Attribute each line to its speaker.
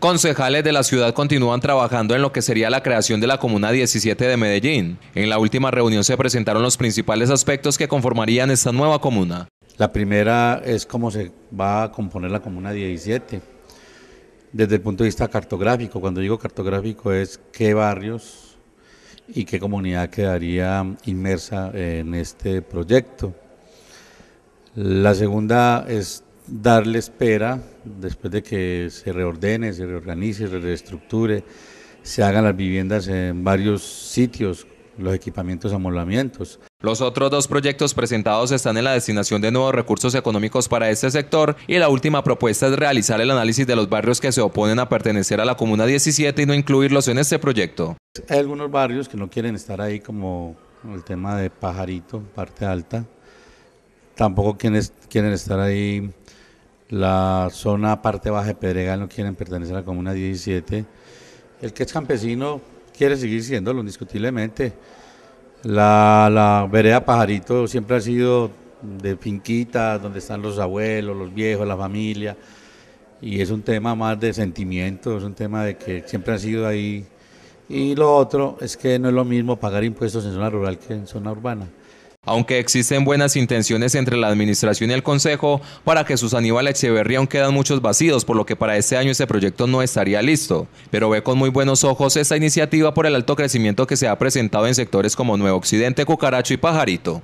Speaker 1: Concejales de la ciudad continúan trabajando en lo que sería la creación de la Comuna 17 de Medellín. En la última reunión se presentaron los principales aspectos que conformarían esta nueva comuna.
Speaker 2: La primera es cómo se va a componer la Comuna 17. Desde el punto de vista cartográfico, cuando digo cartográfico es qué barrios y qué comunidad quedaría inmersa en este proyecto. La segunda es darle espera después de que se reordene, se reorganice, se reestructure, se hagan las viviendas en varios sitios, los equipamientos, amolamientos.
Speaker 1: Los otros dos proyectos presentados están en la destinación de nuevos recursos económicos para este sector y la última propuesta es realizar el análisis de los barrios que se oponen a pertenecer a la Comuna 17 y no incluirlos en este proyecto.
Speaker 2: Hay algunos barrios que no quieren estar ahí como el tema de Pajarito, parte alta. Tampoco quieren, quieren estar ahí la zona parte baja de Pedregal no quieren pertenecer a la Comuna 17. El que es campesino quiere seguir siéndolo, indiscutiblemente. La, vereda Pajarito siempre ha sido de finquita donde están los abuelos, los viejos, la familia. Y es un tema más de sentimiento, es un tema de que siempre ha sido ahí. Y lo otro es que no es lo mismo pagar impuestos en zona rural que en zona urbana
Speaker 1: aunque existen buenas intenciones entre la administración y el consejo para sus Aníbal Echeverría aún quedan muchos vacíos, por lo que para este año ese proyecto no estaría listo. Pero ve con muy buenos ojos esta iniciativa por el alto crecimiento que se ha presentado en sectores como Nuevo Occidente, Cucaracho y Pajarito.